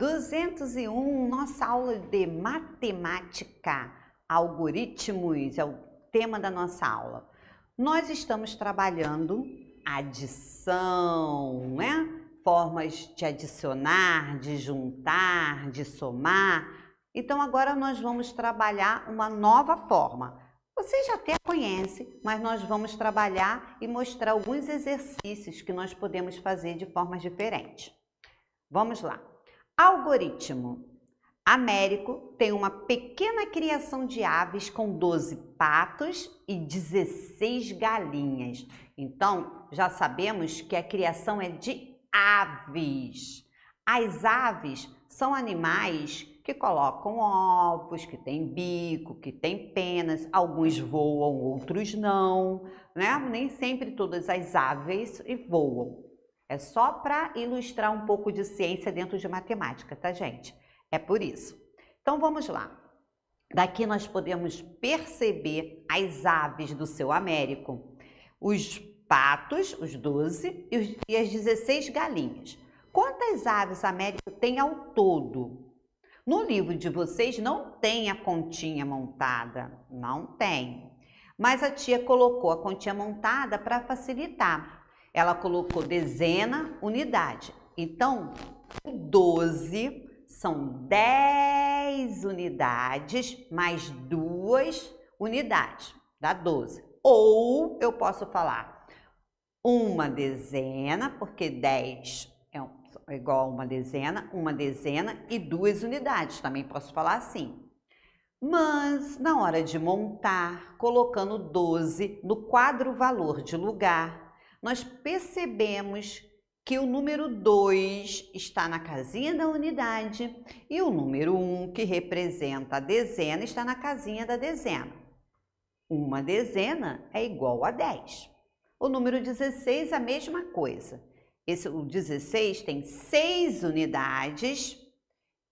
201, nossa aula de matemática, algoritmos, é o tema da nossa aula. Nós estamos trabalhando adição, né? Formas de adicionar, de juntar, de somar. Então agora nós vamos trabalhar uma nova forma. Você já até conhece, mas nós vamos trabalhar e mostrar alguns exercícios que nós podemos fazer de formas diferentes. Vamos lá. Algoritmo. Américo tem uma pequena criação de aves com 12 patos e 16 galinhas. Então, já sabemos que a criação é de aves. As aves são animais que colocam ovos, que têm bico, que têm penas, alguns voam, outros não, né? Nem sempre todas as aves voam. É só para ilustrar um pouco de ciência dentro de matemática, tá, gente? É por isso. Então vamos lá. Daqui nós podemos perceber as aves do seu Américo, os patos, os 12, e, os, e as 16 galinhas. Quantas aves Américo tem ao todo? No livro de vocês não tem a continha montada, não tem. Mas a tia colocou a continha montada para facilitar. Ela colocou dezena, unidade. Então, 12 são 10 unidades mais duas unidades, dá 12. Ou eu posso falar uma dezena, porque 10 é, igual a uma dezena, uma dezena e duas unidades. Também posso falar assim. Mas na hora de montar, colocando 12 no quadro valor de lugar, nós percebemos que o número 2 está na casinha da unidade e o número 1, um, que representa a dezena, está na casinha da dezena. Uma dezena é igual a 10. O número 16, a mesma coisa. Esse, o 16 tem 6 unidades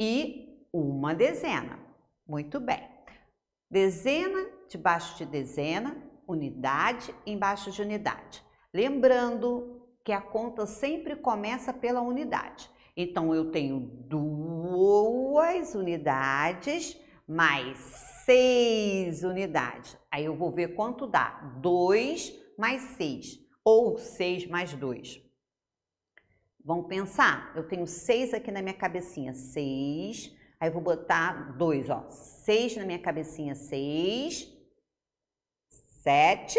e uma dezena. Muito bem. Dezena debaixo de dezena, unidade embaixo de unidade. Lembrando que a conta sempre começa pela unidade. Então, eu tenho duas unidades mais seis unidades. Aí eu vou ver quanto dá. 2 mais 6 ou 6 mais 2. Vamos pensar? Eu tenho 6 aqui na minha cabecinha. 6. Aí eu vou botar 2, ó. 6 na minha cabecinha. 6. 7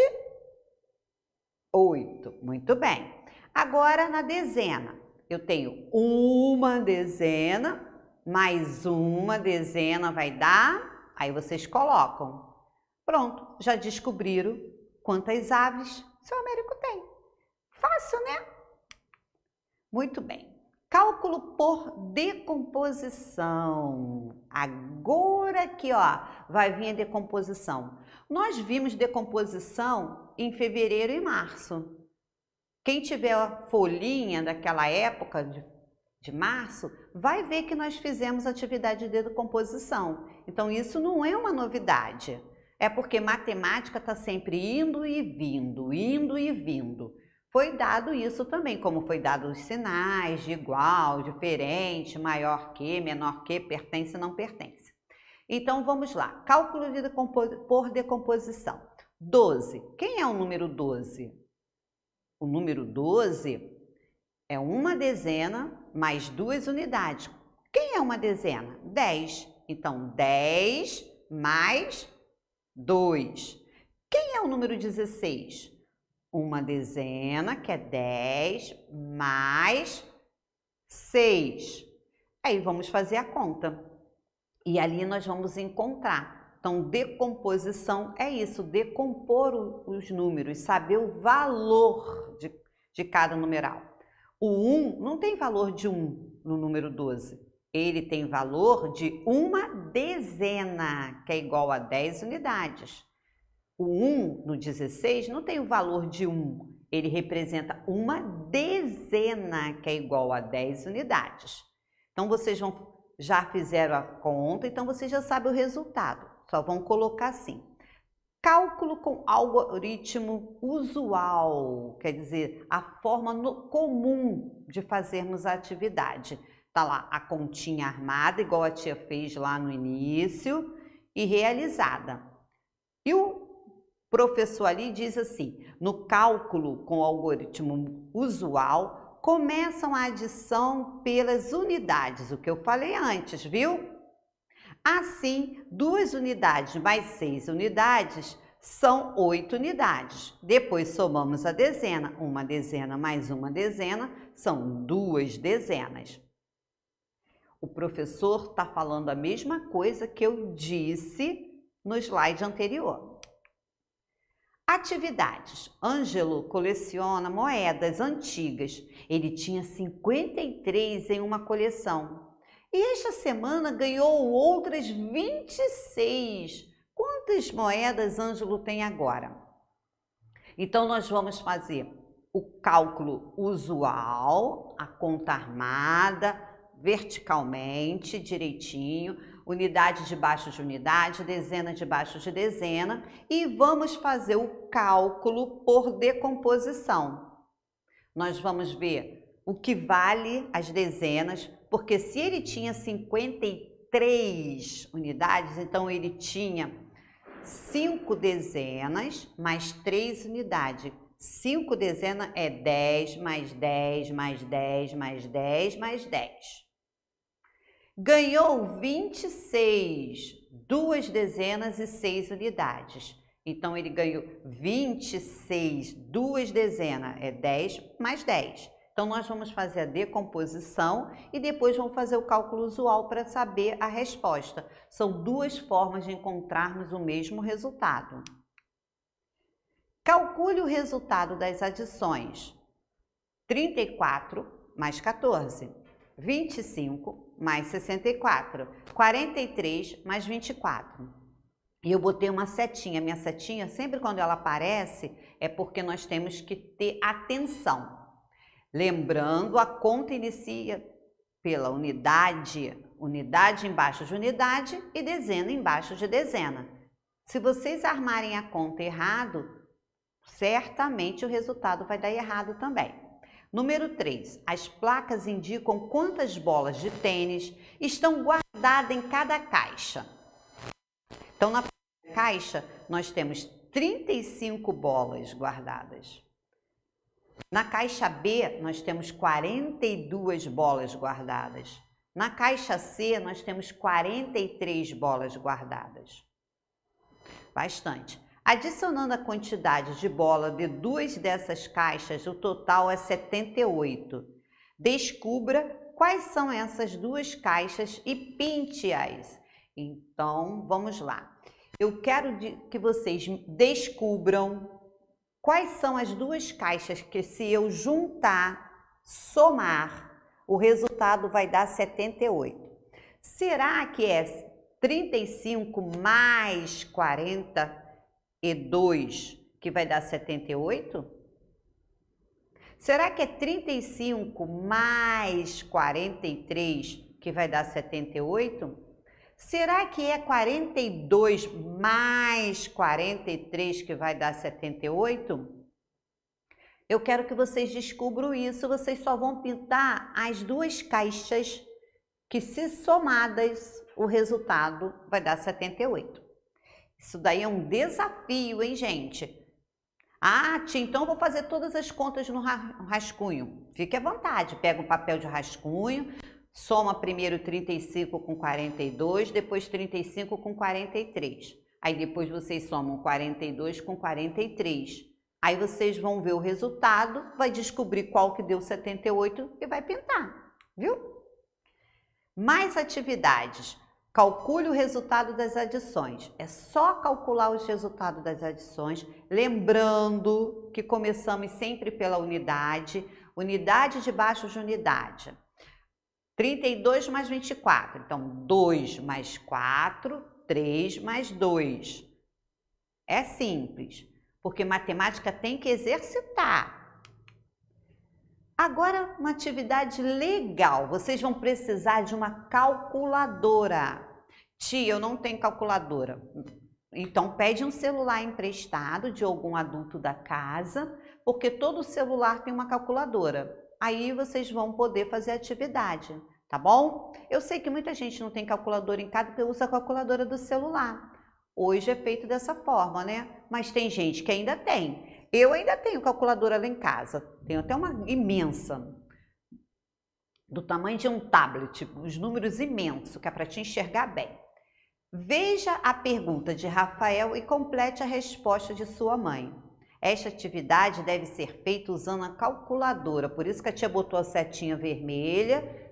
oito. Muito bem. Agora na dezena. Eu tenho uma dezena, mais uma dezena vai dar, aí vocês colocam. Pronto, já descobriram quantas aves seu Américo tem. Fácil, né? Muito bem. Cálculo por decomposição. Agora aqui, ó, vai vir a decomposição. Nós vimos decomposição em fevereiro e março. Quem tiver a folhinha daquela época de, de março, vai ver que nós fizemos atividade de decomposição. Então, isso não é uma novidade. É porque matemática está sempre indo e vindo, indo e vindo. Foi dado isso também, como foi dado os sinais de igual, diferente, maior que, menor que, pertence, não pertence. Então, vamos lá. Cálculo de por decomposição. 12. Quem é o número 12? O número 12 é uma dezena mais duas unidades. Quem é uma dezena? 10. Então, 10 mais 2. Quem é o número 16? Uma dezena, que é 10, mais 6. Aí vamos fazer a conta. E ali nós vamos encontrar então, decomposição é isso, decompor os números, saber o valor de, de cada numeral. O 1 não tem valor de 1 no número 12. Ele tem valor de uma dezena, que é igual a 10 unidades. O 1 no 16 não tem o valor de 1. Ele representa uma dezena, que é igual a 10 unidades. Então, vocês vão, já fizeram a conta, então vocês já sabem o resultado só vão colocar assim. Cálculo com algoritmo usual, quer dizer, a forma no, comum de fazermos a atividade. Tá lá a continha armada, igual a tia fez lá no início, e realizada. E o professor ali diz assim: no cálculo com algoritmo usual, começam a adição pelas unidades, o que eu falei antes, viu? Assim, duas unidades mais seis unidades são oito unidades. Depois somamos a dezena. Uma dezena mais uma dezena são duas dezenas. O professor está falando a mesma coisa que eu disse no slide anterior. Atividades. Ângelo coleciona moedas antigas. Ele tinha 53 em uma coleção. E esta semana ganhou outras 26. Quantas moedas Ângelo tem agora? Então nós vamos fazer o cálculo usual, a conta armada, verticalmente, direitinho, unidade debaixo de unidade, dezena debaixo de dezena, e vamos fazer o cálculo por decomposição. Nós vamos ver o que vale as dezenas, porque se ele tinha 53 unidades, então ele tinha 5 dezenas mais 3 unidades. 5 dezenas é 10 mais 10 mais 10 mais 10 mais 10. Ganhou 26, duas dezenas e 6 unidades. Então ele ganhou 26, duas dezenas é 10 mais 10 então, nós vamos fazer a decomposição e depois vamos fazer o cálculo usual para saber a resposta. São duas formas de encontrarmos o mesmo resultado. Calcule o resultado das adições. 34 mais 14, 25 mais 64, 43 mais 24. E eu botei uma setinha. Minha setinha, sempre quando ela aparece, é porque nós temos que ter atenção. Lembrando, a conta inicia pela unidade, unidade embaixo de unidade e dezena embaixo de dezena. Se vocês armarem a conta errado, certamente o resultado vai dar errado também. Número 3. As placas indicam quantas bolas de tênis estão guardadas em cada caixa. Então, na caixa, nós temos 35 bolas guardadas. Na caixa B, nós temos 42 bolas guardadas. Na caixa C, nós temos 43 bolas guardadas. Bastante. Adicionando a quantidade de bola de duas dessas caixas, o total é 78. Descubra quais são essas duas caixas e pinte-as. Então, vamos lá. Eu quero que vocês descubram Quais são as duas caixas que, se eu juntar, somar, o resultado vai dar 78? Será que é 35 mais 42 que vai dar 78? Será que é 35 mais 43 que vai dar 78? Será que é 42 mais 43 que vai dar 78? Eu quero que vocês descubram isso. Vocês só vão pintar as duas caixas que, se somadas, o resultado vai dar 78. Isso daí é um desafio, hein, gente? Ah, tia, então vou fazer todas as contas no rascunho. Fique à vontade, pega um papel de rascunho, Soma primeiro 35 com 42, depois 35 com 43. Aí depois vocês somam 42 com 43. Aí vocês vão ver o resultado, vai descobrir qual que deu 78 e vai pintar, viu? Mais atividades. Calcule o resultado das adições. É só calcular os resultados das adições, lembrando que começamos sempre pela unidade, unidade debaixo de unidade. 32 mais 24. Então, 2 mais 4, 3 mais 2. É simples, porque matemática tem que exercitar. Agora, uma atividade legal. Vocês vão precisar de uma calculadora. Tia, eu não tenho calculadora. Então, pede um celular emprestado de algum adulto da casa, porque todo celular tem uma calculadora aí vocês vão poder fazer atividade, tá bom? Eu sei que muita gente não tem calculadora em casa porque usa a calculadora do celular. Hoje é feito dessa forma, né? Mas tem gente que ainda tem. Eu ainda tenho calculadora lá em casa. Tenho até uma imensa. Do tamanho de um tablet, os números imensos, que é para te enxergar bem. Veja a pergunta de Rafael e complete a resposta de sua mãe. Esta atividade deve ser feita usando a calculadora, por isso que a tia botou a setinha vermelha.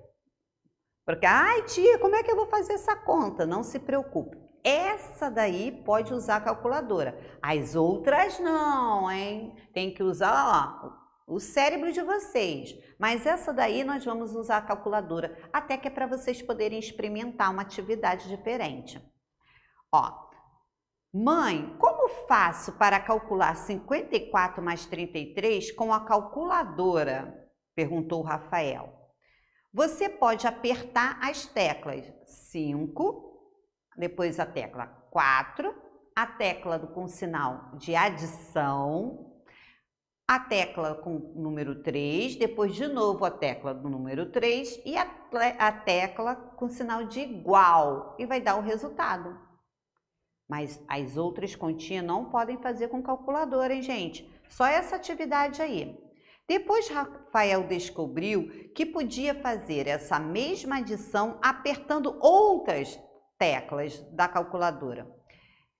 Porque, ai tia, como é que eu vou fazer essa conta? Não se preocupe. Essa daí pode usar a calculadora. As outras não, hein? Tem que usar ó, o cérebro de vocês. Mas essa daí nós vamos usar a calculadora, até que é para vocês poderem experimentar uma atividade diferente. Ó, Mãe, como faço para calcular 54 mais 33 com a calculadora? Perguntou Rafael. Você pode apertar as teclas 5, depois a tecla 4, a tecla com sinal de adição, a tecla com número 3, depois de novo a tecla do número 3 e a, a tecla com sinal de igual e vai dar o resultado. Mas as outras continhas não podem fazer com calculadora, hein, gente? Só essa atividade aí. Depois Rafael descobriu que podia fazer essa mesma adição apertando outras teclas da calculadora.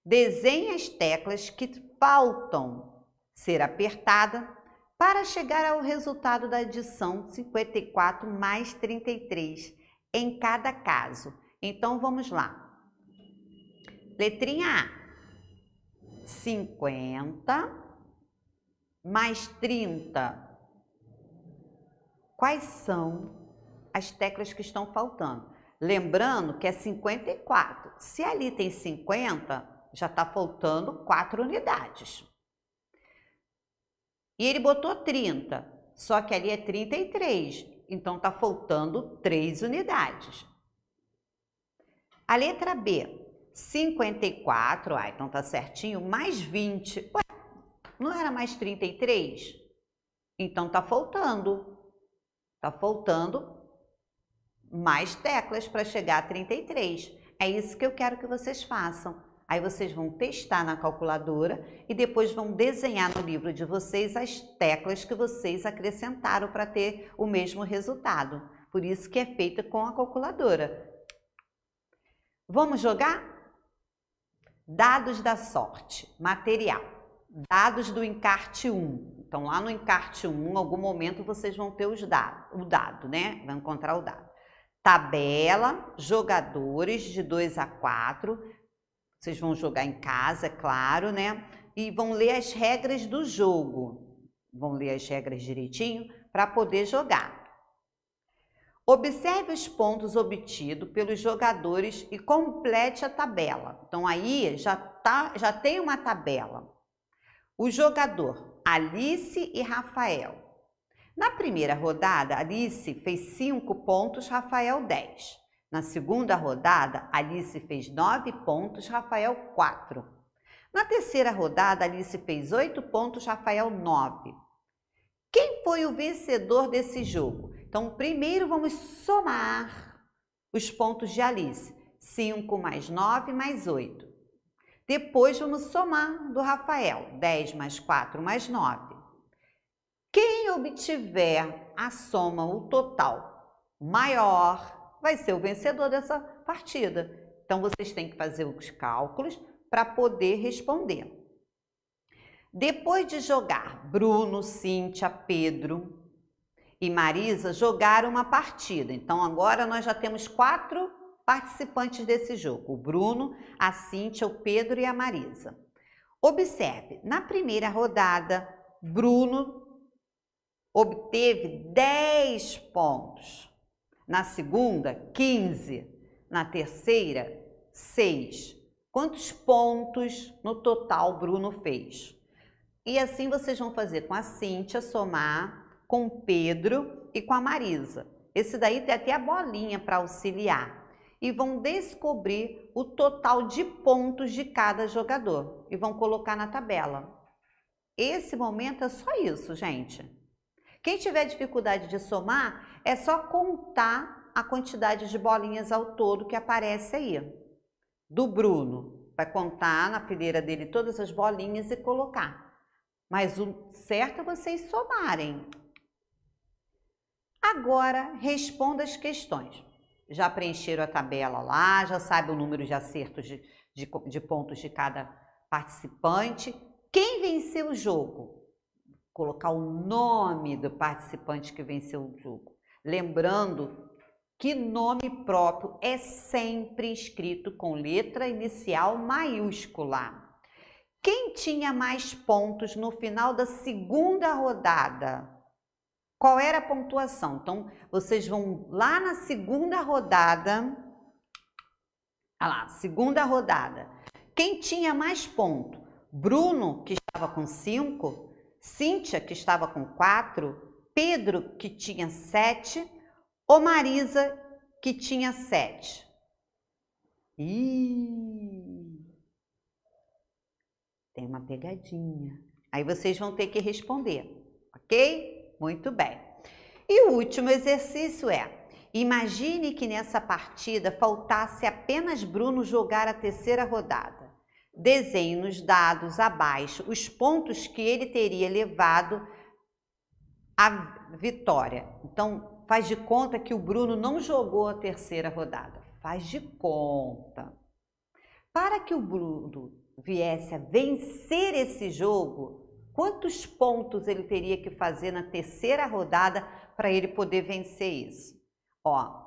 Desenhe as teclas que faltam ser apertada para chegar ao resultado da adição 54 mais 33 em cada caso. Então vamos lá. Letrinha A. 50 mais 30. Quais são as teclas que estão faltando? Lembrando que é 54. Se ali tem 50, já está faltando 4 unidades. E ele botou 30, só que ali é 33, então está faltando 3 unidades. A letra B, 54, ah, então tá certinho, mais 20. Ué, não era mais 33? Então tá faltando. Tá faltando mais teclas para chegar a 33. É isso que eu quero que vocês façam. Aí vocês vão testar na calculadora e depois vão desenhar no livro de vocês as teclas que vocês acrescentaram para ter o mesmo resultado. Por isso que é feita com a calculadora. Vamos jogar? Dados da sorte, material. Dados do encarte 1. Então, lá no encarte 1, em algum momento, vocês vão ter os dados, o dado, né? Vão encontrar o dado. Tabela, jogadores de 2 a 4. Vocês vão jogar em casa, é claro, né? E vão ler as regras do jogo. Vão ler as regras direitinho para poder jogar. Observe os pontos obtidos pelos jogadores e complete a tabela. Então aí já, tá, já tem uma tabela. O jogador Alice e Rafael. Na primeira rodada, Alice fez 5 pontos, Rafael 10. Na segunda rodada, Alice fez 9 pontos, Rafael 4. Na terceira rodada, Alice fez 8 pontos, Rafael 9. Quem foi o vencedor desse jogo? Então, primeiro vamos somar os pontos de Alice. 5 mais 9 mais 8. Depois vamos somar do Rafael. 10 mais 4 mais 9. Quem obtiver a soma, o total maior, vai ser o vencedor dessa partida. Então, vocês têm que fazer os cálculos para poder responder. Depois de jogar Bruno, Cíntia, Pedro, e Marisa jogaram uma partida. Então agora nós já temos quatro participantes desse jogo: o Bruno, a Cíntia, o Pedro e a Marisa. Observe, na primeira rodada, Bruno obteve 10 pontos. Na segunda, 15. Na terceira, 6. Quantos pontos no total Bruno fez? E assim vocês vão fazer com a Cíntia somar com o Pedro e com a Marisa. Esse daí tem até a bolinha para auxiliar. E vão descobrir o total de pontos de cada jogador e vão colocar na tabela. Esse momento é só isso, gente. Quem tiver dificuldade de somar, é só contar a quantidade de bolinhas ao todo que aparece aí. Do Bruno, vai contar na fileira dele todas as bolinhas e colocar. Mas o certo é vocês somarem. Agora responda as questões. Já preencheram a tabela lá, já sabe o número de acertos de, de, de pontos de cada participante. Quem venceu o jogo? Colocar o nome do participante que venceu o jogo. Lembrando que nome próprio é sempre escrito com letra inicial maiúscula. Quem tinha mais pontos no final da segunda rodada? qual era a pontuação. Então, vocês vão lá na segunda rodada. Olha lá, segunda rodada. Quem tinha mais ponto? Bruno, que estava com 5, Cíntia, que estava com 4, Pedro, que tinha 7, ou Marisa, que tinha 7. tem uma pegadinha. Aí vocês vão ter que responder, ok? Muito bem. E o último exercício é: imagine que nessa partida faltasse apenas Bruno jogar a terceira rodada. Desenhe nos dados abaixo os pontos que ele teria levado à vitória. Então, faz de conta que o Bruno não jogou a terceira rodada. Faz de conta. Para que o Bruno viesse a vencer esse jogo, quantos pontos ele teria que fazer na terceira rodada para ele poder vencer isso? Ó,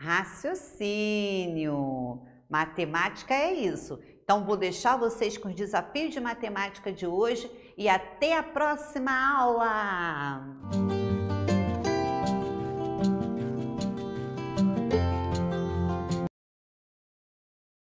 raciocínio. Matemática é isso. Então, vou deixar vocês com o desafio de matemática de hoje e até a próxima aula!